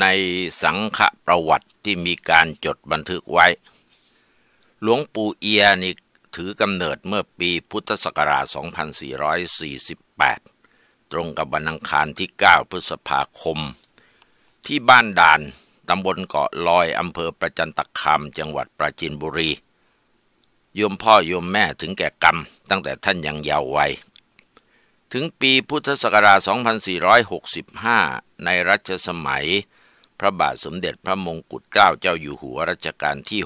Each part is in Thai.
ในสังฆประวัติที่มีการจดบันทึกไว้ หลวงปู่เอียนี่ถือกำเนิดเมื่อปีพุทธศักราช2448 ตรงกับวันอังคารที่ 9พฤษภาคม ที่บ้านด่านตำบลเกาะลอยอำเภอประจันตคามจังหวัดปราจีนบุรีโยมพ่อโยมแม่ถึงแก่กรรมตั้งแต่ท่านยังเยาว์วัยถึงปีพุทธศักราช2465 ในรัชสมัยพระบาทสมเด็จพระมงกุฎเกล้าเจ้าอยู่หัวรัชกาลที่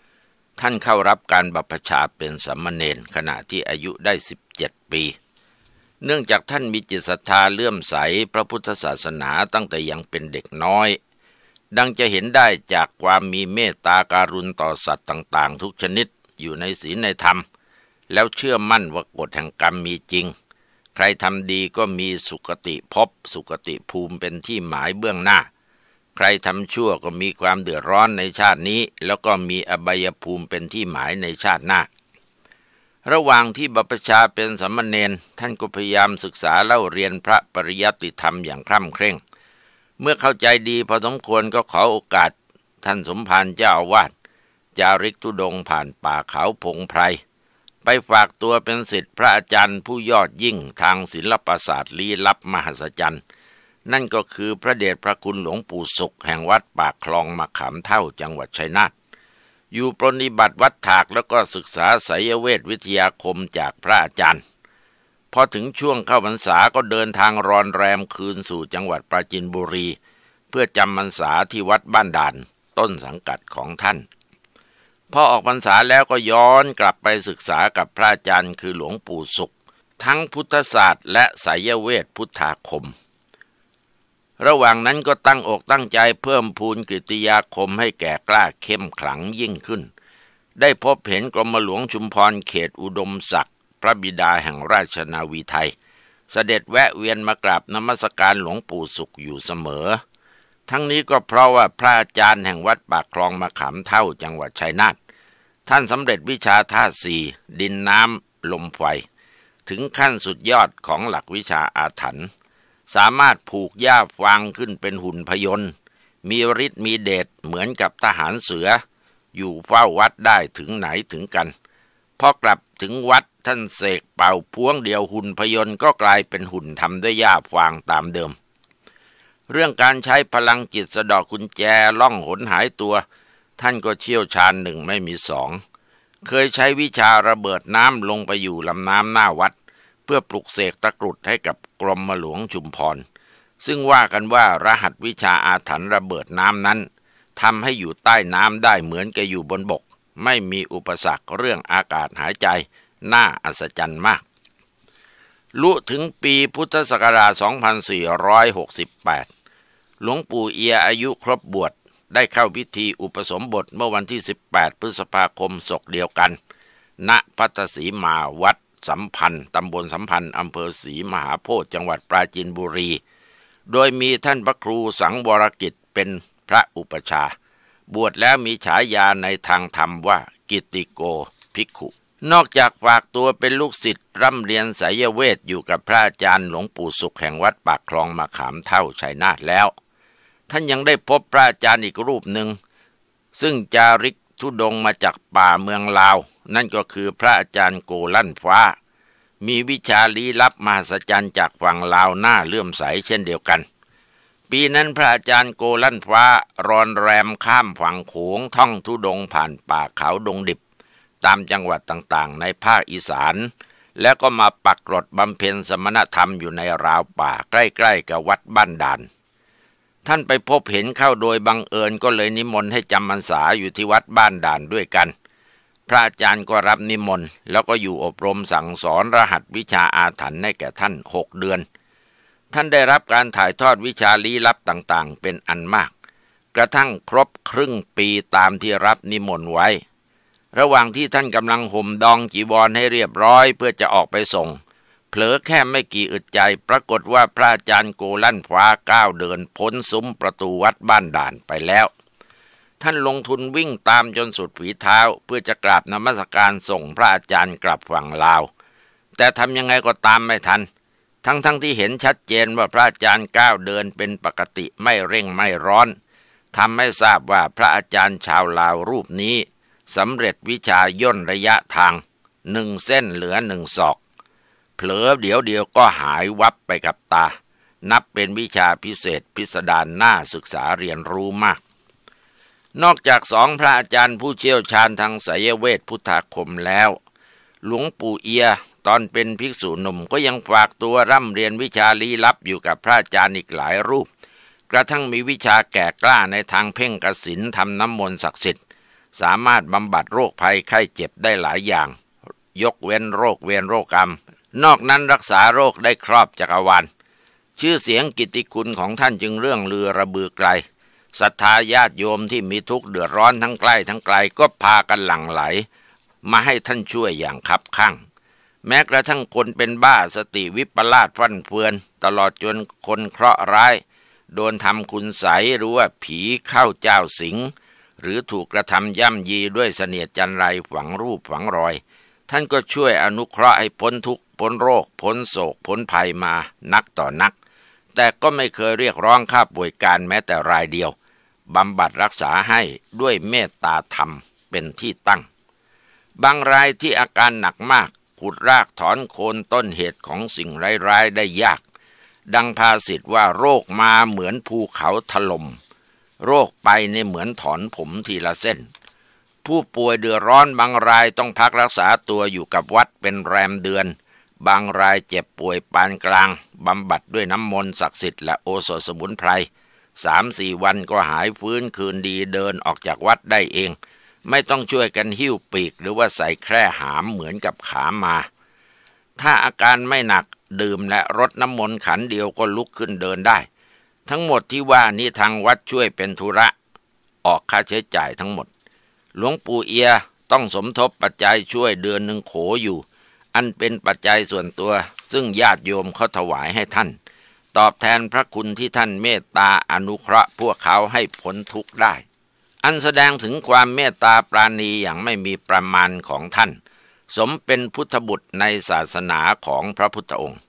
6 ท่านเข้ารับการบัพชาเป็นสัมมเนรขณะที่อายุได้ 17 ปี เนื่องจากท่านมีจิตศรัทธาเลื่อมใส พระพุทธศาสนาตั้งแต่ยังเป็นเด็กน้อย ดังจะเห็นได้จากความมีเมตตาการุณต่อสัตว์ต่าง ๆ ทุกชนิดอยู่ในศีลในธรรม แล้วเชื่อมั่นว่ากฎแห่งกรรมมีจริง ใครทำดีก็มีสุคติพบ สุคติภูมิเป็นที่หมายเบื้องหน้าใครทำชั่วก็มีความเดือดร้อนในชาตินี้ แล้วก็มีอบายภูมิเป็นที่หมายในชาติหน้า ระหว่างที่บัพชาเป็นสมณเณรท่านก็พยายามศึกษาเล่าเรียนพระปริยัติธรรมอย่างคร่ำเคร่ง เมื่อเข้าใจดีพอสมควรก็ขอโอกาส ท่านสมภารเจ้าอาวาสจาริกทุดงผ่านป่าเขาพงไพรไปฝากตัวเป็นสิทธิ์พระอาจารย์ผู้ยอดยิ่งทางศิลปศาสตร์ลี้ลับมหัศจรรย์นั่นก็คือพระเดชพระคุณหลวงปู่สุขแห่งวัดปากคลองมะขามเท่าจังหวัดชัยนาทอยู่ปรนิบัติวัดถากแล้วก็ศึกษาสายเวทวิทยาคมจากพระอาจารย์ พอถึงช่วงเข้าพรรษาก็เดินทางรอนแรมคืนสู่จังหวัดปราจินบุรี เพื่อจำพรรษาที่วัดบ้านด่านต้นสังกัดของท่านพอออกพรรษาแล้วก็ย้อนกลับไปศึกษากับพระอาจารย์คือหลวงปู่สุขทั้งพุทธศาสตร์ และสายเวทพุทธาคมระหว่างนั้นก็ตั้งอกตั้งใจเพิ่มพูนกริตยาคมให้แก่กล้าเข้มขลังยิ่งขึ้น ได้พบเห็นกรมหลวงชุมพรเขตอุดมศักดิ์พระบิดาแห่งราชนาวีไทยเสด็จแวะเวียนมากราบนมัสการหลวงปู่สุขอยู่เสมอ ทั้งนี้ก็เพราะว่าพระอาจารย์แห่งวัดปากคลองมาขามเท่าจังหวัดชัยนาทท่านสำเร็จวิชาธาตุสี่ดินน้ำลมไฟถึงขั้นสุดยอดของหลักวิชาอาถรรพ์สามารถผูกหญ้าฟางขึ้นเป็นหุ่นพยนต์มีฤทธิ์มีเดชเหมือนกับทหารเสือ อยู่เฝ้าวัดได้ถึงไหนถึงกันพอกลับถึงวัดท่านเสกเป่าพวงเดียวหุ่นพยนต์ก็กลายเป็นหุ่นทำด้วยหญ้าฟางตามเดิม เรื่องการใช้พลังจิตสะดอกกุญแจล่องหนหายตัว ท่านก็เชี่ยวชาญหนึ่งไม่มีสองเคยใช้วิชาระเบิดน้ำลงไปอยู่ลำน้ำหน้าวัด เพื่อปลุกเสกตะกรุดให้กับกรมหลวงชุมพร ซึ่งว่ากันว่ารหัสวิชาอาถรรพ์ระเบิดน้ำนั้นทำให้อยู่ใต้น้ำได้เหมือนแกอยู่บนบก ไม่มีอุปสรรคเรื่องอากาศหายใจ น่าอัศจรรย์มาก ลุถึงปีพุทธศักราช 2468 หลวงปู่เอียอายุครบบวชได้เข้าพิธีอุปสมบทเมื่อวันที่ 18 พฤษภาคมศกเดียวกัน ณพัทศีมาวัดสัมพันธ์ตำบลสัมพันธ์อำเภอศรีมหาโพธิจังหวัดปราจีนบุรี โดยมีท่านพระครูสังวรกิจ เป็นพระอุปชา บวชแล้วมีฉายาในทางธรรมว่า กิติโกภิกขุ นอกจากฝากตัวเป็นลูกศิษย์ร่ำเรียนสายเวท อยู่กับพระอาจารย์หลวงปู่สุขแห่งวัด ปากคลองมาขามเท่าชัยนาทแล้ว ท่านยังได้พบพระอาจารย์อีกรูปหนึ่งซึ่งจาริกทุดงมาจากป่าเมืองลาว นั่นก็คือพระอาจารย์โกลั่นฟ้า มีวิชาลี้ลับมหัศจรรย์จากฝั่งลาวหน้าเลื่อมใสเช่นเดียวกัน ปีนั้นพระอาจารย์โกลั่นฟ้ารอนแรมข้ามฝั่งโขงท่องทุดงผ่านป่าเขาดงดิบ ตามจังหวัดต่างๆ ในภาคอีสาน แล้วก็มาปักหลดบำเพ็ญสมณธรรมอยู่ในราวป่าใกล้ๆ กับวัดบ้านด่านท่านไปพบเห็นเข้าโดยบังเอิญก็เลยนิมนต์ให้จำพรรษาอยู่ที่วัดบ้านด่านด้วยกัน พระอาจารย์ก็รับนิมนต์ แล้วก็อยู่อบรมสั่งสอนรหัสวิชาอาถรรพ์ให้แก่ท่านหกเดือน ท่านได้รับการถ่ายทอดวิชาลี้ลับต่างๆ เป็นอันมาก กระทั่งครบครึ่งปีตามที่รับนิมนต์ไว้ ระหว่างที่ท่านกำลังห่มดองจีวรให้เรียบร้อยเพื่อจะออกไปส่งเผลอแค่ไม่กี่อึดใจปรากฏว่าพระอาจารย์โกลั่นฟ้าก้าวเดินพ้นซุ้มประตูวัดบ้านด่านไปแล้ว ท่านลงทุนวิ่งตามจนสุดฝีเท้าเพื่อจะกราบนมัสการส่งพระอาจารย์กลับฝั่งลาว แต่ทำยังไงก็ตามไม่ทันทั้งๆทที่เห็นชัดเจนว่าพระอาจารย์ก้าวเดินเป็นปกติไม่เร่งไม่ร้อนทำให้ทราบว่าพระอาจารย์ชาวลาวรูปนี้สำเร็จวิชาย่นระยะทางหนึ่งเส้นเหลือหนึ่งศอกเผลอเดี๋ยวเดียวก็หายวับไปกับตา นับเป็นวิชาพิเศษพิสดารน่าศึกษาเรียนรู้มาก นอกจากสองพระอาจารย์ผู้เชี่ยวชาญทางสายเวทพุทธาคมแล้ว หลวงปู่เอียตอนเป็นภิกษุหนุ่มก็ยังฝากตัวร่ำเรียนวิชาลี้ลับอยู่กับพระอาจารย์อีกหลายรูป กระทั่งมีวิชาแก่กล้าในทางเพ่งกสินทำน้ำมนต์ศักดิ์สิทธิ์ สามารถบำบัดโรคภัยไข้เจ็บได้หลายอย่าง ยกเว้นโรคเวรโรคกรรมนอกนั้นรักษาโรคได้ครอบจักรวาลชื่อเสียงกิติคุณของท่านจึงเรื่องเรือระบือไกลศรัทธาญาติโยมที่มีทุกข์เดือดร้อนทั้งใกล้ทั้งไกลก็พากันหลั่งไหลมาให้ท่านช่วยอย่างคับข้าง แม้กระทั่งคนเป็นบ้าสติวิปลาสฟั่นเฟือน ตลอดจนคนเคราะห์ร้าย โดนทำคุณใสหรือว่าผีเข้าเจ้าสิง หรือถูกกระทำย่ำยีด้วยเสนียดจันไรฝังรูปฝังรอยท่านก็ช่วยอนุเคราะห์ให้พ้นทุกข์พ้นโรคพ้นโศกพ้นภัยมานักต่อนัก แต่ก็ไม่เคยเรียกร้องค่าบริการแม้แต่รายเดียวบำบัดรักษาให้ด้วยเมตตาธรรมเป็นที่ตั้ง บางรายที่อาการหนักมากขุดรากถอนโคนต้นเหตุของสิ่งร้ายๆได้ยาก ดังภาษิตว่าโรคมาเหมือนภูเขาถลม่มโรคไปในเหมือนถอนผมทีละเส้นผู้ป่วยเดือดร้อนบางรายต้องพักรักษาตัวอยู่กับวัดเป็นแรมเดือน บางรายเจ็บป่วยปานกลางบำบัดด้วยน้ำมนต์ ศักดิ์สิทธิ์และโอสถสมุนไพร สามสี่วันก็หายฟื้นคืนดีเดินออกจากวัดได้เอง ไม่ต้องช่วยกันหิ้วปีกหรือว่าใส่แคร่หามเหมือนกับขามา ถ้าอาการไม่หนักดื่มและรดน้ำมนต์ขันเดียวก็ลุกขึ้นเดินได้ ทั้งหมดที่ว่านี้ทางวัดช่วยเป็นธุระออกค่าใช้จ่ายทั้งหมดหลวงปู่เอียต้องสมทบปัจจัยช่วยเดือนหนึ่งโขอยู่ อันเป็นปัจจัยส่วนตัว ซึ่งญาติโยมเขาถวายให้ท่าน ตอบแทนพระคุณที่ท่านเมตตาอนุเคราะห์พวกเขาให้พ้นทุกข์ได้ อันแสดงถึงความเมตตาปราณีอย่างไม่มีประมาณของท่าน สมเป็นพุทธบุตรในศาสนาของพระพุทธองค์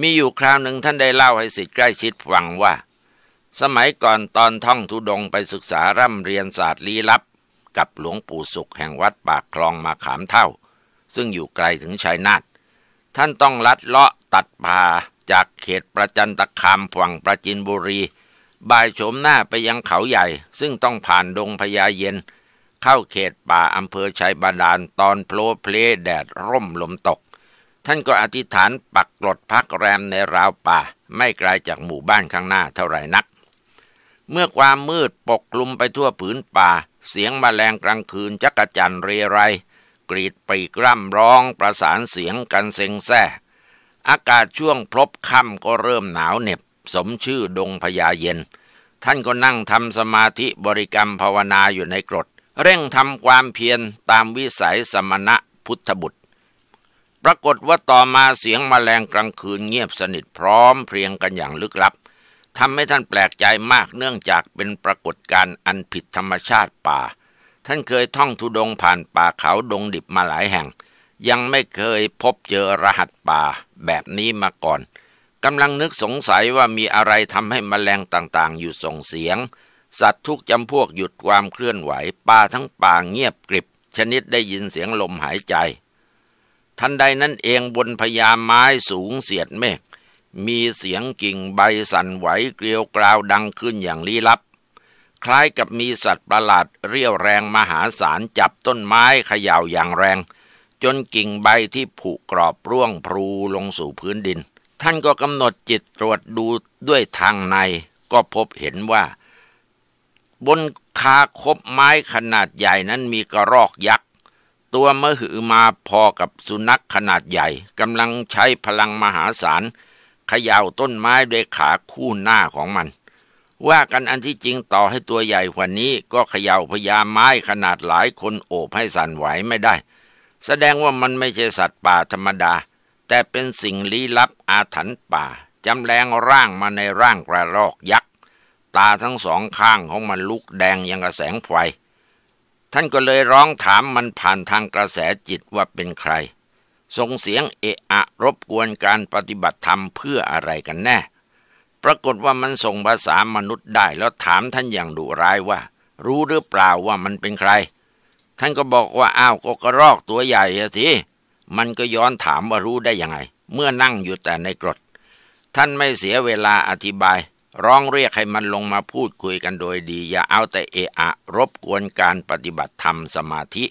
มีอยู่คราวหนึ่งท่านได้เล่าให้สิทธิ์ใกล้ชิดฟังว่า สมัยก่อนตอนท่องทุดงไปศึกษาร่ำเรียนศาสตร์ลี้ลับกับหลวงปู่สุขแห่งวัดปากคลองมาขามเท่า ซึ่งอยู่ไกลถึงชายนาทท่านต้องลัดเลาะตัดป่าจากเขตประจันตคามฝั่งประจินบุรีบ่ายโฉมหน้าไปยังเขาใหญ่ ซึ่งต้องผ่านดงพญาเย็น เข้าเขตป่าอำเภอชัยบาดาลตอนโพลเพลแดดร่มลมตก ท่านก็อธิษฐานปักหลดพักแรมในราวป่าไม่ไกลาจากหมู่บ้านข้างหน้าเท่าไหร่นัก เมื่อความมืดปกคลุมไปทั่วผืนป่าเสียงมแมลงกลางคืนจักจั่นเรไรกรีดปีกร่ำร้องประสานเสียงกันเซ็งแซ่อากาศช่วงพลบค่ำก็เริ่มหนาวเหน็บ สมชื่อดงพญาเย็น ท่านก็นั่งทำสมาธิบริกรรมภาวนาอยู่ในกรด เร่งทำความเพียรตามวิสัยสมณะพุทธบุตร ปรากฏว่าต่อมาเสียงมแมลงกลางคืนเงียบสนิทพร้อมเพรียงกันอย่างลึกลับทำให้ท่านแปลกใจมากเนื่องจากเป็นปรากฏการณ์อันผิดธรรมชาติป่า ท่านเคยท่องทุดงผ่านป่าเขาดงดิบมาหลายแห่ง ยังไม่เคยพบเจอรหัสป่าแบบนี้มาก่อน กำลังนึกสงสัยว่ามีอะไรทำให้มแมลงต่างๆ อยู่ส่งเสียง สัตว์ทุกจำพวกหยุดความเคลื่อนไหว ป่าทั้งป่าเงียบกริบ ชนิดได้ยินเสียงลมหายใจทันใดนั้นเองบนพญาไม้สูงเสียดเมฆมีเสียงกิ่งใบสั่นไหวเกลียวกราวดังขึ้นอย่างลี้ลับ คล้ายกับมีสัตว์ประหลาดเรียวแรงมหาศาลจับต้นไม้เขย่าอย่างแรง จนกิ่งใบที่ผุกรอบร่วงพลูลงสู่พื้นดิน ท่านก็กำหนดจิตตรวจดูด้วยทางใน ก็พบเห็นว่า บนคาคบไม้ขนาดใหญ่นั้นมีกระรอกยักษ์ ตัวมหือมาพอกับสุนัขขนาดใหญ่กำลังใช้พลังมหาศาลขย่าต้นไม้ด้วยขาคู่หน้าของมัน ว่ากันอันที่จริงต่อให้ตัวใหญ่กว่านี้ ก็เขย่าพญาไม้ขนาดหลายคนโอบให้สั่นไหวไม่ได้ แสดงว่ามันไม่ใช่สัตว์ป่าธรรมดา แต่เป็นสิ่งลี้ลับอาถรรพ์ป่า จำแรงร่างมาในร่างกระรอกยักษ์ ตาทั้งสองข้างของมันลุกแดงยังกระแสงไฟท่านก็เลยร้องถามมันผ่านทางกระแสจิตว่าเป็นใครส่งเสียงเอะอะ รบกวนการปฏิบัติธรรมเพื่ออะไรกันแน่ ปรากฏว่ามันส่งภาษามนุษย์ได้ แล้วถามท่านอย่างดุร้ายว่า รู้หรือเปล่าว่ามันเป็นใคร ท่านก็บอกว่าอ้าวก็กระรอกตัวใหญ่สิมันก็ย้อนถามว่ารู้ได้ยังไง เมื่อนั่งอยู่แต่ในกรด ท่านไม่เสียเวลาอธิบาย ร้องเรียกให้มันลงมาพูดคุยกันโดยดี อย่าเอาแต่เอะอะ รบกวนการปฏิบัติธรรมสมาธิ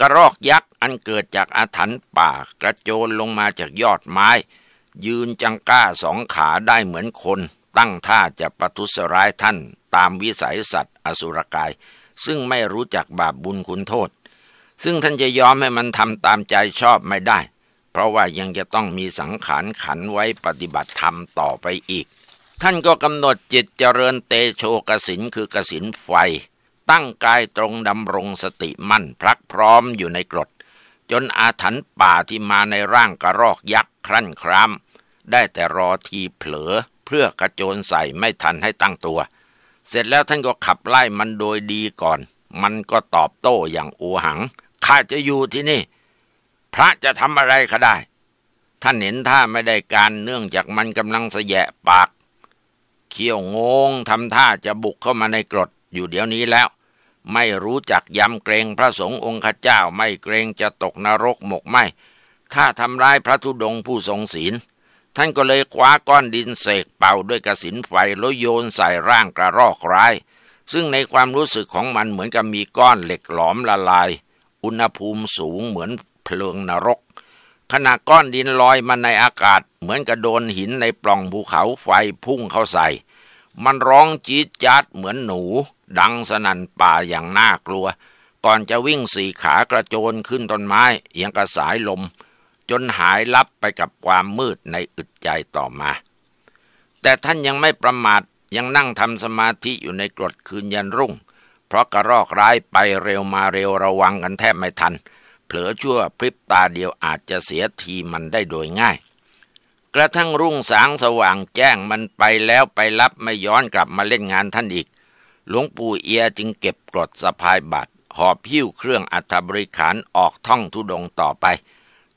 กระรอกยักษ์อันเกิดจากอาถรรพ์ป่ากระโจนลงมาจากยอดไม้ ยืนจังก้าสองขาได้เหมือนคนตั้งท่าจะประทุษร้ายท่านตามวิสัยสัตว์อสุรกาย ซึ่งไม่รู้จักบาปบุญคุณโทษ ซึ่งท่านจะยอมให้มันทำตามใจชอบไม่ได้ เพราะว่ายังจะต้องมีสังขารขันไว้ปฏิบัติธรรมต่อไปอีก ท่านก็กำหนดจิตเจริญเตโชกสินคือกสินไฟตั้งกายตรงดำรงสติมั่นพลักพร้อมอยู่ในกรด จนอาถรรพ์ป่าที่มาในร่างกระรอกยักษ์ครั่นครามได้แต่รอทีเผลอเพื่อกระโจนใส่ไม่ทันให้ตั้งตัว เสร็จแล้วท่านก็ขับไล่มันโดยดีก่อน มันก็ตอบโต้อย่างอูหังข้าจะอยู่ที่นี่พระจะทำอะไรก็ได้ ท่านเห็นท่าไม่ได้การเนื่องจากมันกำลังเสยะปากเขี้ยวงงทำท่าจะบุกเข้ามาในกรดอยู่เดี๋ยวนี้แล้วไม่รู้จักยำเกรงพระสงฆ์องค์ข้าเจ้าไม่เกรง จะตกนรกหมกไหมถ้าทำร้ายพระธุดงผู้ทรงศีลท่านก็เลยคว้าก้อนดินเสกเป่าด้วยกระสินไฟแล้วโยนใส่ร่างกระรอกร้าย ซึ่งในความรู้สึกของมันเหมือนกับมีก้อนเหล็กหลอมละลาย อุณหภูมิสูงเหมือนเพลิงนรก ขณะก้อนดินลอยมาในอากาศเหมือนกับโดนหินในปล่องภูเขาไฟพุ่งเข้าใส่ มันร้องจี๊ดจ๊าดเหมือนหนูดังสนั่นป่าอย่างน่ากลัว ก่อนจะวิ่งสี่ขากระโจนขึ้นต้นไม้เอียงกระสายลม จนหายลับไปกับความมืดในอึดใจต่อมา แต่ท่านยังไม่ประมาทยังนั่งทำสมาธิอยู่ในกรดคืนยันรุ่ง เพราะกระรอกร้ายไปเร็วมาเร็วระวังกันแทบไม่ทัน เผลอชั่วพริบตาเดียวอาจจะเสียทีมันได้โดยง่าย กระทั่งรุ่งสางสว่างแจ้งมันไปแล้วไปรับไม่ย้อนกลับมาเล่นงานท่านอีกหลวงปู่เอียจึงเก็บกรดสะพายบัตร หอบหิ้วเครื่องอัฐบริขารออกท่องทุดงต่อไป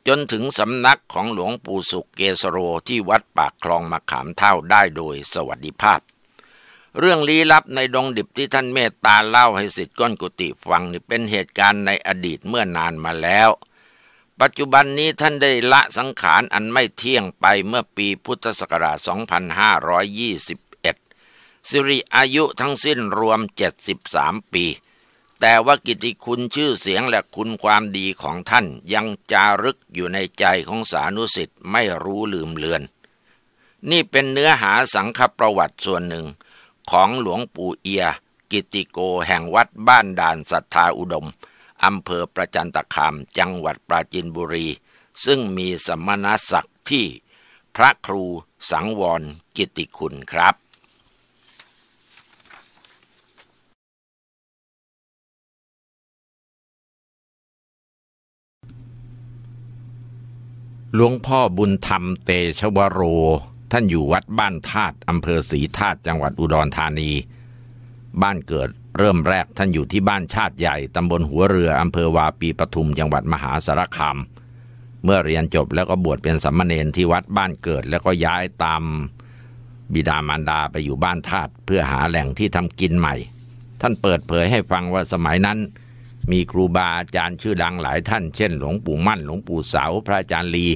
จนถึงสำนักของหลวงปู่สุกเกสโรที่วัดปากคลองมะขามเท่าได้โดยสวัสดิภาพ เรื่องลี้ลับในดงดิบที่ท่านเมตตาเล่าให้สิทธิ์ก้อนกุฏิฟังนี่เป็นเหตุการณ์ในอดีตเมื่อนานมาแล้ว ปัจจุบันนี้ท่านได้ละสังขารอันไม่เที่ยงไปเมื่อปีพุทธศักราช 2 5 2 0สิริอายุทั้งสิ้นรวม 73 ปี แต่ว่ากิติคุณชื่อเสียงและคุณความดีของท่านยังจารึกอยู่ในใจของสานุสิทธิ์ไม่รู้ลืมเลือน นี่เป็นเนื้อหาสังคประวัติส่วนหนึ่ง ของหลวงปู่เอีย กิติโกแห่งวัดบ้านด่านศรัทธาอุดม อำเภอประจันตคามจังหวัดปราจินบุรี ซึ่งมีสมณศักดิ์ที่ พระครูสังวรกิติคุณครับหลวงพ่อบุญธรรมเตชวโร ท่านอยู่วัดบ้านธาตุอำเภอศรีธาตุจังหวัดอุดรธานี บ้านเกิด เริ่มแรกท่านอยู่ที่บ้านชาติใหญ่ตำบลหัวเรืออำเภอวาปีปทุมจังหวัดมหาสารคามเมื่อเรียนจบแล้วก็บวชเป็นสัมมาเนนที่วัดบ้านเกิดแล้วก็ย้ายตาม บิดามารดาไปอยู่บ้านธาตุเพื่อหาแหล่งที่ทำกินใหม่ ท่านเปิดเผยให้ฟังว่าสมัยนั้นมีครูบาอาจารย์ชื่อดังหลายท่าน เช่นหลวงปู่มั่น หลวงปู่เสาพระอาจารย์ลี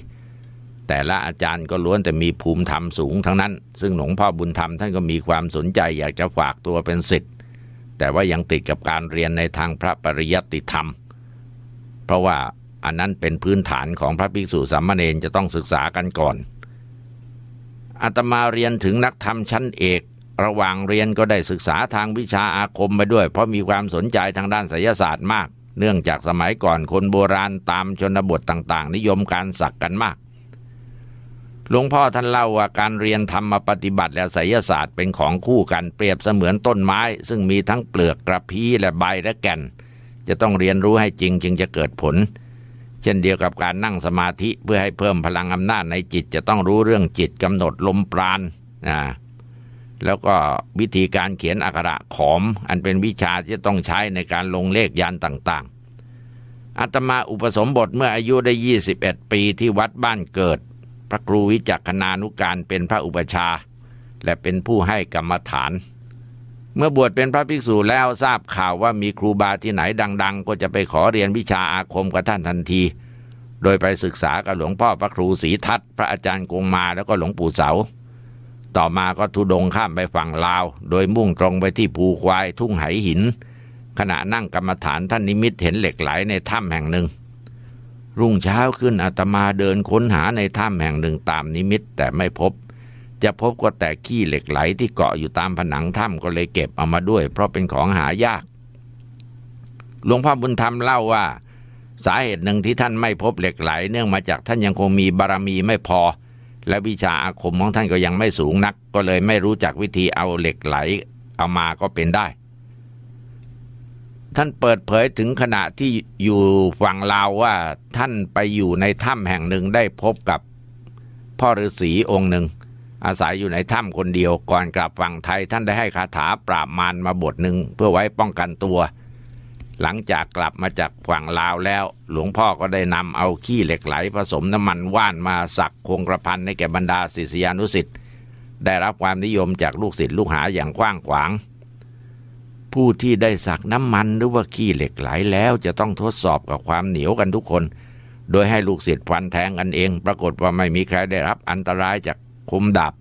แต่ละอาจารย์ก็ล้วนแต่มีภูมิธรรมสูงทั้งนั้น ซึ่งหลวงพ่อบุญธรรมท่านก็มีความสนใจอยากจะฝากตัวเป็นศิษย์ แต่ว่ายังติดกับการเรียนในทางพระปริยัติธรรม เพราะว่าอันนั้นเป็นพื้นฐานของพระภิกษุสามเณรจะต้องศึกษากันก่อนอาตมาเรียนถึงนักธรรมชั้นเอกระหว่างเรียนก็ได้ศึกษาทางวิชาอาคมไปด้วยเพราะมีความสนใจทางด้านศิยศาสตร์มาก เนื่องจากสมัยก่อนคนโบราณตามชนบทต่าง ๆ นิยมการสักกันมากหลวงพ่อท่านเล่าว่าการเรียนธรรมปฏิบัติและศิยศาสตร์เป็นของคู่กันเปรียบเสมือนต้นไม้ซึ่งมีทั้งเปลือกกระพี้และใบและแก่น จะต้องเรียนรู้ให้จริงจึงจะเกิดผล เช่นเดียวกับการนั่งสมาธิเพื่อให้เพิ่มพลังอำนาจในจิต จะต้องรู้เรื่องจิตกำหนดลมปราณนะแล้วก็วิธีการเขียนอักขระขอม อันเป็นวิชาที่ต้องใช้ในการลงเลขยันต่างๆอาตมาอุปสมบทเมื่ออายุได้ 21 ปีที่วัดบ้านเกิด พระครูวิจักนานุการเป็นพระอุปชา และเป็นผู้ให้กรรมฐาน เมื่อบวชเป็นพระภิกษุแล้วทราบข่าวว่ามีครูบาที่ไหนดัง ๆ ก็จะไปขอเรียนวิชาอาคมกับท่านทันที โดยไปศึกษากับหลวงพ่อพระครูศรีทัตพระอาจารย์กงมา แล้วก็หลวงปู่เสาต่อมาก็ทุดงข้ามไปฝั่งลาว โดยมุ่งตรงไปที่ภูควาย ทุ่งไหหิน ขณะนั่งกรรมฐานท่านนิมิตเห็นเหล็กไหลในถ้ำแห่งหนึ่ง รุ่งเช้าขึ้นอาตมาเดินค้นหาในถ้ำแห่งหนึ่งตามนิมิตแต่ไม่พบ จะพบก็แต่ขี้เหล็กไหลที่เกาะอยู่ตามผนังถ้ำก็เลยเก็บเอามาด้วย เพราะเป็นของหายากหลวงพ่อบุญธรรมเล่าว่า สาเหตุหนึ่งที่ท่านไม่พบเหล็กไหลเนื่องมาจากท่านยังคงมีบารมีไม่พอและวิชาอาคมของท่านก็ยังไม่สูงนักก็เลยไม่รู้จักวิธีเอาเหล็กไหลเอามาก็เป็นได้ ท่านเปิดเผยถึงขณะที่อยู่ฝั่งลาวว่าท่านไปอยู่ในถ้ำแห่งหนึ่งได้พบกับ พ่อฤาษีองค์หนึ่ง อาศัยอยู่ในถ้ำคนเดียวก่อนกลับฝั่งไทย ท่านได้ให้คาถาปราบมารมาบทหนึ่งเพื่อไว้ป้องกันตัวหลังจากกลับมาจากฝั่งลาวแล้ว หลวงพ่อก็ได้นำเอาขี้เหล็กไหลผสมน้ำมันว่านมาสักคงกระพันในแก่บรรดาศิษยานุศิษย์ได้รับความนิยมจากลูกศิษย์ลูกหาอย่างกว้างขวาง ผู้ที่ได้สักน้ำมันหรือว่าขี้เหล็กไหลแล้วจะต้องทดสอบกับความเหนียวกันทุกคน โดยให้ลูกศิษย์ฟันแทงกันเอง ปรากฏว่าไม่มีใครได้รับอันตรายจากคมดาบ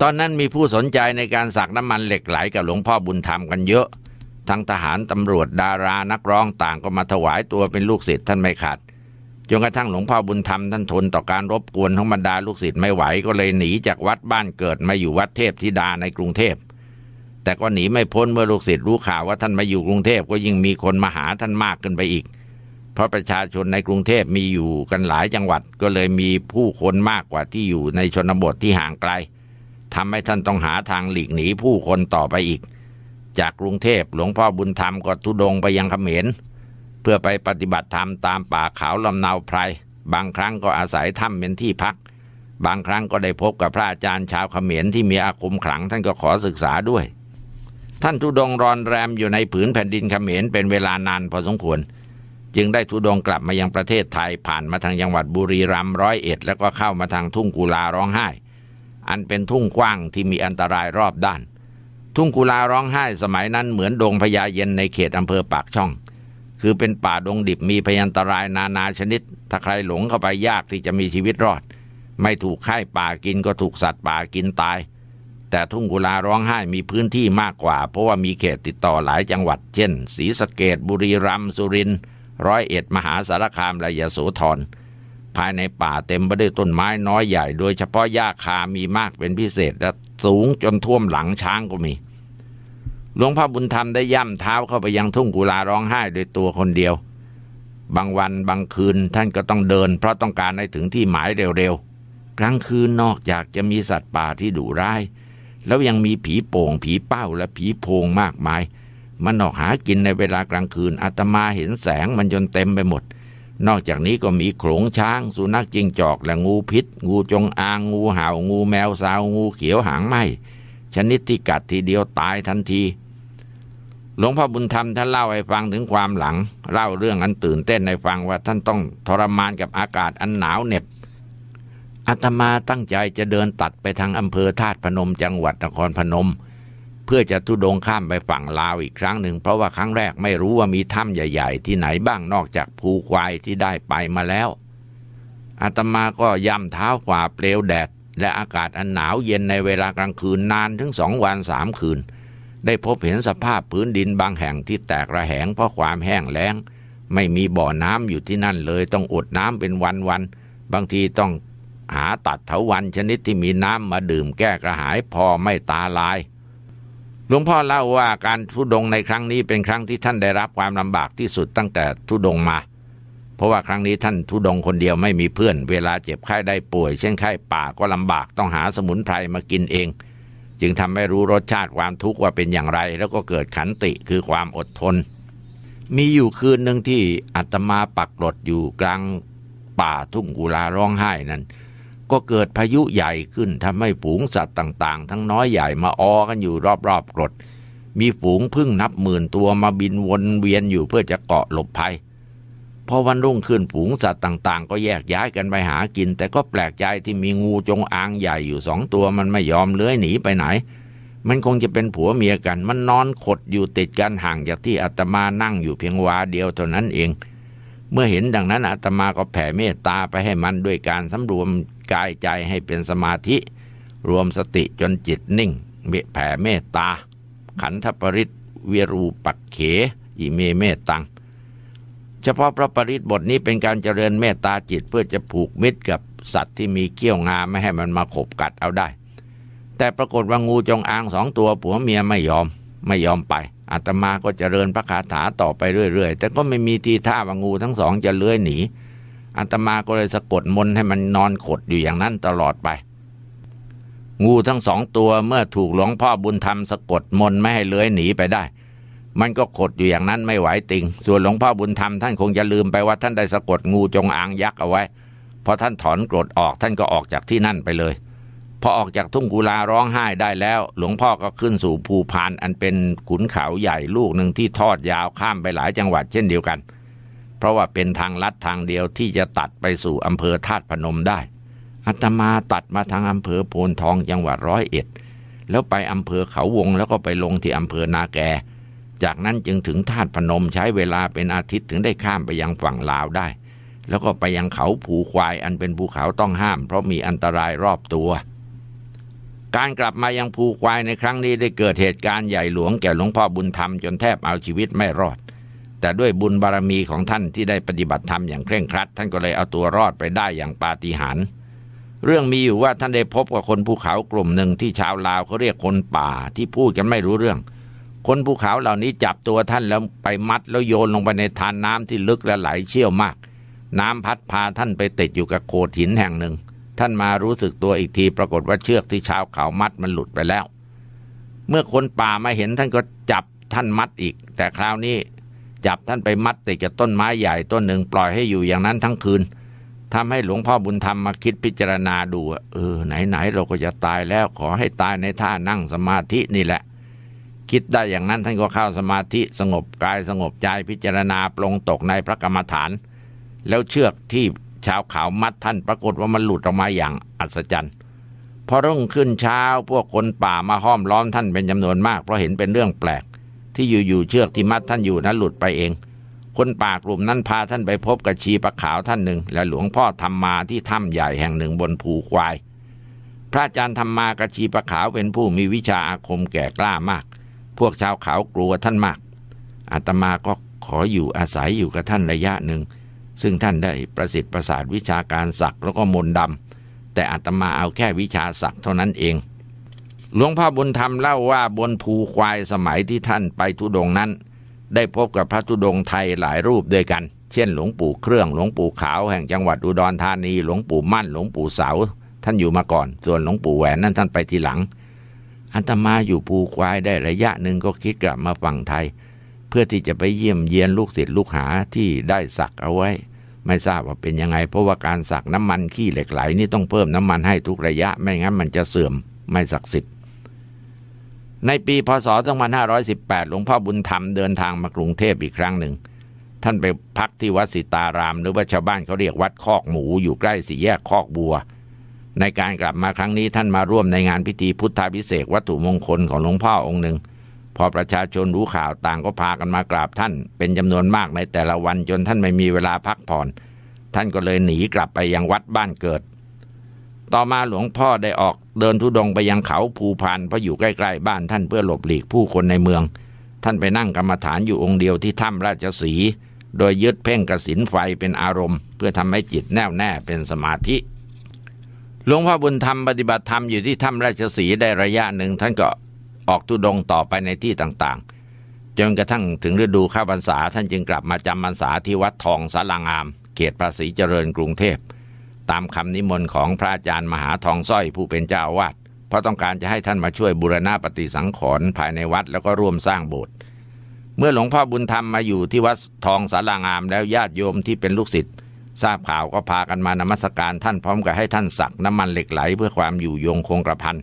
ตอนนั้นมีผู้สนใจในการสักน้ำมันเหล็กไหลกับหลวงพ่อบุญธรรมกันเยอะทั้งทหารตำรวจดารานักร้องต่างก็มาถวายตัวเป็นลูกศิษย์ท่านไม่ขาดจนกระทั่งหลวงพ่อบุญธรรมท่านทนต่อการรบกวนของบรรดาลูกศิษย์ไม่ไหวก็เลยหนีจากวัดบ้านเกิดมาอยู่วัดเทพธิดาในกรุงเทพแต่ก็หนีไม่พ้นเมื่อลูกศิษย์รู้ข่าวว่าท่านมาอยู่กรุงเทพก็ยิ่งมีคนมาหาท่านมากขึ้นไปอีก เพราะประชาชนในกรุงเทพมีอยู่กันหลายจังหวัดก็เลยมีผู้คนมากกว่าที่อยู่ในชนบทที่ห่างไกล ทำให้ท่านต้องหาทางหลีกหนีผู้คนต่อไปอีกจากกรุงเทพหลวงพ่อบุญธรรมก็ทุดงไปยังเขมร เพื่อไปปฏิบัติธรรมตามป่าเขาลำนาวไพร บางครั้งก็อาศัยถ้ำเป็นที่พัก บางครั้งก็ได้พบกับพระอาจารย์ชาวเขมรที่มีอาคมขลังท่านก็ขอศึกษาด้วย ท่านทุดงรอนแรมอยู่ในผืนแผ่นดินเขมรเป็นเวลานานพอสมควร จึงได้ทุดงกลับมายังประเทศไทยผ่านมาทางจังหวัดบุรีรัมย์ร้อยเอ็ดแล้วก็เข้ามาทางทุ่งกุลาร้องไห้ อันเป็นทุ่งกว้างที่มีอันตรายรอบด้านทุ่งกุลาร้องไห้สมัยนั้นเหมือนดงพญาเย็นในเขตอำเภอปากช่อง คือเป็นป่าดงดิบมีพยันตรายนานาชนิด ถ้าใครหลงเข้าไปยากที่จะมีชีวิตรอด ไม่ถูกไข้ป่ากินก็ถูกสัตว์ป่ากินตาย แต่ทุ่งกุลาร้องไห้มีพื้นที่มากกว่า เพราะว่ามีเขตติดต่อหลายจังหวัด เช่นศรีสะเกดบุรีรัมย์สุรินทร์ร้อยเอ็ดมหาสารคามและยโสธรภายในป่าเต็มไปด้วยต้นไม้น้อยใหญ่โดยเฉพาะหญ้าคา มีมากเป็นพิเศษและสูงจนท่วมหลังช้างก็มีหลวงพ่อบุญธรรมได้ย่ำ เท้าเข้าไปยังทุ่งกุลาร้องไห้โดยตัวคนเดียว บางวันบางคืนท่านก็ต้องเดิน เพราะต้องการให้ถึงที่หมายเร็วๆกลางคืนนอกจากจะมีสัตว์ป่าที่ดุร้าย แล้วยังมีผีโป่ง ผีเป้าและผีโพงมากมาย มันออกหากินในเวลากลางคืนอาตมาเห็นแสงมันจนเต็มไปหมดนอกจากนี้ก็มีโขลงช้างสุนัขจิงจอกและงูพิษ งูจงอางงูเหา่า งูแมวสาว งูเขียวหางไหมชนิดที่กัดทีเดียวตายทันที หลวงพ่อบุญธรรมท่านเล่าให้ฟังถึงความหลัง เล่าเรื่องอันตื่นเต้นให้ฟังว่าท่านต้องทรมานกับอากาศอันหนาวเหน็บอาตมาตั้งใจจะเดินตัดไปทางอำเภอธาตุพนมจังหวัดนครพนมเพื่อจะทุดงข้ามไปฝั่งลาวอีกครั้งหนึ่งเพราะว่าครั้งแรกไม่รู้ว่ามีถ้ำใหญ่ๆ ที่ไหนบ้างนอกจากภูควายที่ได้ไปมาแล้วอาตมาก็ย่ำเท้าขวาเปลวแดดและอากาศอันหนาวเย็นในเวลากลางคืนนานถึงสองวันสามคืน ได้พบเห็นสภาพพื้นดินบางแห่งที่แตกระแหงเพราะความแห้งแล้ง ไม่มีบ่อน้ำอยู่ที่นั่นเลยต้องอดน้ำเป็นวันวันบางทีต้องหาตัดเถาวันชนิดที่มีน้ำมาดื่มแก้กระหายพอไม่ตาลายลวงพ่อเล่าว่าการทุดงในครั้งนี้เป็นครั้งที่ท่านได้รับความลำบากที่สุดตั้งแต่ทุดงมา เพราะว่าครั้งนี้ท่านทุดงคนเดียวไม่มีเพื่อน เวลาเจ็บไข้ได้ป่วย เช่นไข้ป่าก็ลำบากต้องหาสมุนไพรมากินเอง จึงทำให้รู้รสชาติความทุกข์ว่าเป็นอย่างไร แล้วก็เกิดขันติคือความอดทน มีอยู่คืนหนึ่งที่อาตมาปักหลดอยู่กลางป่าทุ่งกุลาร้องไห้นั้นก็เกิดพายุใหญ่ขึ้นทำให้ฝูงสัตว์ต่างๆ ทั้งน้อยใหญ่มาออกันอยู่รอบๆกรด มีฝูงพึ่งนับหมื่นตัวมาบินวนเวียนอยู่เพื่อจะเกาะหลบภัย พอวันรุ่งขึ้นฝูงสัตว์ต่าง ๆ ก็แยกย้ายกันไปหากิน แต่ก็แปลกใจที่มีงูจงอางใหญ่อยู่สองตัวมันไม่ยอมเลื้อยหนีไปไหน มันคงจะเป็นผัวเมียกันมันนอนขดอยู่ติดกันห่างจากที่อาตมานั่งอยู่เพียงวาเดียวเท่านั้นเองเมื่อเห็นดังนั้นอาตมาก็แผ่เมตตาไปให้มันด้วยการสารวมกายใจให้เป็นสมาธิ รวมสติจนจิตนิ่งแผ่เมตตา ขันธปริตเวรูปักเขอิเมเมตตังเฉพาะพระปริตบทนี้เป็นการเจริญเมตตาจิตเพื่อจะผูกมิตรกับสัตว์ที่มีเขี้ยวงาไม่ให้มันมาขบกัดเอาได้ แต่ปรากฏว่างูจงอางสองตัวผัวเมียไม่ยอมไม่ยอมไปอาตมาก็จเจริญพระคาถาต่อไปเรื่อยๆ แต่ก็ไม่มีทีท่าว่างูทั้งสองจะเลื้อยหนีอาตมาก็เลยสะกดมนให้มันนอนขดอยู่อย่างนั้นตลอดไป งูทั้งสองตัวเมื่อถูกหลวงพ่อบุญธรรมสะกดมนไม่ให้เลื้อยหนีไปได้ มันก็ขดอยู่อย่างนั้นไม่ไหวติง ส่วนหลวงพ่อบุญธรรมท่านคงจะลืมไปว่า ท่านได้สะกดงูจงอางยักษ์เอาไว้ พอท่านถอนกรดออกท่านก็ออกจากที่นั่นไปเลยพอออกจากทุ่งกุลาร้องไห้ได้แล้ว หลวงพ่อก็ขึ้นสู่ภูพาน อันเป็นขุนเขาใหญ่ลูกหนึ่งที่ทอดยาวข้ามไปหลายจังหวัดเช่นเดียวกัน เพราะว่าเป็นทางลัดทางเดียวที่จะตัดไปสู่อำเภอธาตุพนมได้อัตมาตัดมาทางอำเภอโพนทองจังหวัดร้อยเอ็ด แล้วไปอำเภอเขาวงแล้วก็ไปลงที่อำเภอนาแกจากนั้นจึงถึงธาตุพนมใช้เวลาเป็นอาทิตย์ถึงได้ข้ามไปยังฝั่งลาวได้ แล้วก็ไปยังเขาผูควายอันเป็นภูเขาต้องห้าม เพราะมีอันตรายรอบตัวการกลับมายังภูควายในครั้งนี้ได้เกิดเหตุการณ์ใหญ่หลวงแก่หลวงพ่อบุญธรรมจนแทบเอาชีวิตไม่รอด แต่ด้วยบุญบารมีของท่านที่ได้ปฏิบัติธรรมอย่างเคร่งครัด ท่านก็เลยเอาตัวรอดไปได้อย่างปาฏิหาริย์เรื่องมีอยู่ว่าท่านได้พบกับคนภูเขากลุ่มหนึ่งที่ชาวลาวเขาเรียกคนป่าที่พูดกันไม่รู้เรื่อง คนภูเขาเหล่านี้จับตัวท่านแล้วไปมัดแล้วโยนลงไปในทานน้ำที่ลึกและไหลเชี่ยวมาก น้ำพัดพาท่านไปติดอยู่กับโขดหินแห่งหนึ่งท่านมารู้สึกตัวอีกทีปรากฏว่าเชือกที่ชาวเขามัดมันหลุดไปแล้ว เมื่อคนป่ามาเห็นท่านก็จับท่านมัดอีก แต่คราวนี้จับท่านไปมัดติดกับต้นไม้ใหญ่ ต้นหนึ่งปล่อยให้อยู่อย่างนั้นทั้งคืน ทำให้หลวงพ่อบุญธรรมมาคิดพิจารณาดูเออไหนๆเราก็จะตายแล้วขอให้ตายในท่านั่งสมาธินี่แหละ คิดได้อย่างนั้นท่านก็เข้าสมาธิสงบกายสงบใจพิจารณาปลงตกในพระกรรมฐาน แล้วเชือกที่ชาวขาวมัดท่านปรากฏว่ามันหลุดออกมาอย่างอัศจรรย์พอรุ่งขึ้นเช้าพวกคนป่ามาห้อมล้อมท่านเป็นจำนวนมากเพราะเห็นเป็นเรื่องแปลก ที่อยู่ๆเชือกที่มัดท่านอยู่นั้นหลุดไปเอง คนป่ากลุ่มนั้นพาท่านไปพบกับชีปะขาวท่านหนึ่ง และหลวงพ่อธรรมมาที่ถ้ำใหญ่แห่งหนึ่งบนภูควาย พระอาจารย์ธรรมมากับชีปะขาวเป็นผู้มีวิชาอาคมแก่กล้ามาก พวกชาวเขากลัวท่านมากอาตมาก็ขออยู่อาศัยอยู่กับท่านระยะหนึ่งซึ่งท่านได้ประสิทธิ์ประสาทวิชาการศักแล้วก็มนดำ แต่อาตมาเอาแค่วิชาศักเท่านั้นเอง หลวงพ่อบุญธรรมเล่าว่าบนภูควายสมัยที่ท่านไปทุดงนั้น ได้พบกับพระทุดงไทยหลายรูปด้วยกัน เช่นหลวงปู่เครื่องหลวงปู่ขาวแห่งจังหวัดอุดรธานีหลวงปู่มั่นหลวงปู่เสาท่านอยู่มาก่อน ส่วนหลวงปู่แหวนนั้นท่านไปทีหลัง อันตมาอยู่ภูควายได้ระยะหนึ่งก็คิดกลับมาฝั่งไทย เพื่อที่จะไปเยี่ยมเยียนลูกศิษย์ลูกหาที่ได้สักเอาไว้ไม่ทราบว่าเป็นยังไง เพราะว่าการสักน้ำมันขี้เหล็กไหลนี่ต้องเพิ่มน้ำมันให้ทุกระยะไม่งั้นมันจะเสื่อมไม่ศักดิ์สิทธิ์ ในปีพศ2518หลวงพ่อบุญธรรมเดินทางมากรุงเทพอีกครั้งหนึ่ง ท่านไปพักที่วัดสิตาราม หรือว่าชาวบ้านเขาเรียกวัดคอกหมูอยู่ใกล้สี่แยกคอกบัว ในการกลับมาครั้งนี้ท่านมาร่วมในงานพิธีพุทธาพิเศษวัตถุมงคลของหลวงพ่อองค์หนึ่งพอประชาชนรู้ข่าวต่างก็พากันมากราบท่านเป็นจำนวนมากในแต่ละวันจนท่านไม่มีเวลาพักผ่อน ท่านก็เลยหนีกลับไปยังวัดบ้านเกิด ต่อมาหลวงพ่อได้ออกเดินทุดงไปยังเขาภูพานเพราะอยู่ใกล้ๆบ้านท่านเพื่อหลบหลีกผู้คนในเมือง ท่านไปนั่งกรรมฐานอยู่องค์เดียวที่ถ้ำราชสีโดยยึดเพ่งกสินไฟเป็นอารมณ์ เพื่อทำให้จิตแน่วแน่เป็นสมาธิหลวงพ่อบุญธรรมปฏิบัติธรรมอยู่ที่ถ้ำราชสีได้ระยะหนึ่งท่านก็ออกทุดงต่อไปในที่ต่างๆ จนกระทั่งถึงฤดูข้าวพรรษาท่านจึงกลับมาจำพรรษาที่วัดทองสารางาม เขตภาษีเจริญกรุงเทพ ตามคำนิมนต์ของพระอาจารย์มหาทองสร้อยผู้เป็นเจ้าวาดเพราะต้องการจะให้ท่านมาช่วยบูรณาปฏิสังขรณ์ภายในวัดแล้วก็ร่วมสร้างโบสถ์เมื่อหลวงพ่อบุญธรรมมาอยู่ที่วัดทองสารางามแล้วญาติโยมที่เป็นลูกศิษย์ทราบข่าวก็พากันมานมัสการท่านพร้อมกับให้ท่านสักน้ำมันเหล็กไหลเพื่อความอยู่ยงคงกระพัน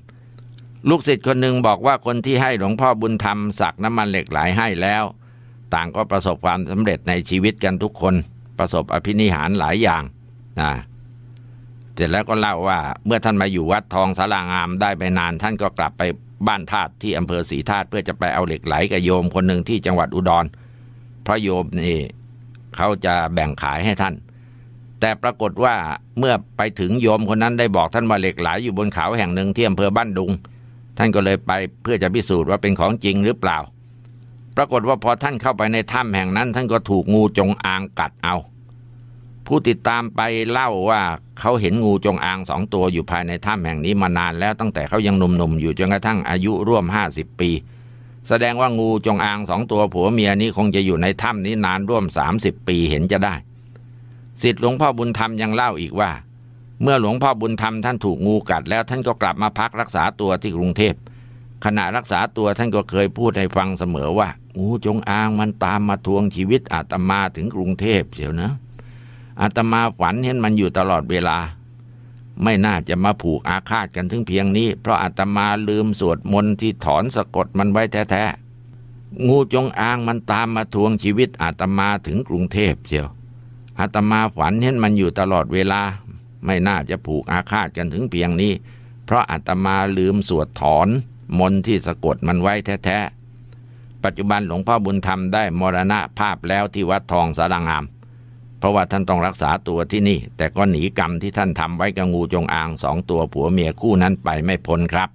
ลูกศิษย์คนหนึ่งบอกว่าคนที่ให้หลวงพ่อบุญธรรมสักน้ำมันเหล็กไหลให้แล้ว ต่างก็ประสบความสำเร็จในชีวิตกันทุกคน ประสบอภินิหารหลายอย่างนะเสร็จแล้วก็เล่าว่า เมื่อท่านมาอยู่วัดทองสารางามได้ไปนาน ท่านก็กลับไปบ้านธาตุที่อำเภอศรีธาตุเพื่อจะไปเอาเหล็กไหลกับโยมคนหนึ่งที่จังหวัดอุดร เพราะโยมนี่เขาจะแบ่งขายให้ท่าน แต่ปรากฏว่าเมื่อไปถึงโยมคนนั้นได้บอกท่านว่าเหล็กไหลอยู่บนเขาแห่งหนึ่งที่อำเภอบ้านดุงท่านก็เลยไปเพื่อจะพิสูจน์ว่าเป็นของจริงหรือเปล่า ปรากฏว่าพอท่านเข้าไปในถ้ำแห่งนั้น ท่านก็ถูกงูจงอางกัดเอา ผู้ติดตามไปเล่าว่าเขาเห็นงูจงอางสองตัวอยู่ภายในถ้ำแห่งนี้มานาน แล้วตั้งแต่เขายังหนุ่มๆอยู่จนกระทั่งอายุร่วมห้าสิบปี แสดงว่างูจงอางสองตัวผัวเมียนี้คงจะอยู่ในถ้ำนี้นานร่วมสามสิบปีเห็นจะได้ สิทธิ์หลวงพ่อบุญธรรมยังเล่าอีกว่าเมื่อหลวงพ่อบุญธรรมท่านถูกงูกัดแล้วท่านก็กลับมาพักรักษาตัวที่กรุงเทพ ขณะรักษาตัวท่านก็เคยพูดให้ฟังเสมอว่า งูจงอางมันตามมาทวงชีวิต อาตมาถึงกรุงเทพเสียวนะอาตมาฝันเห็นมันอยู่ตลอดเวลา ไม่น่าจะมาผูกอาฆาตกันถึงเพียงนี้ เพราะอาตมาลืมสวดมนต์ที่ถอนสะกดมันไว้แท้ๆงูจงอางมันตามมาทวงชีวิตอาตมาถึงกรุงเทพเชียว อาตมาฝันเห็นมันอยู่ตลอดเวลาไม่น่าจะผูกอาฆาตกันถึงเพียงนี้ เพราะอาตมาลืมสวดถอนมนที่สะกดมันไว้แท้ๆ ปัจจุบันหลวงพ่อบุญธรรมได้มรณะภาพแล้วที่วัดทองสารางาม เพราะว่าท่านต้องรักษาตัวที่นี่ แต่ก็หนีกรรมที่ท่านทำไว้กับงูจงอางสองตัวผัวเมียคู่นั้นไปไม่พ้นครับ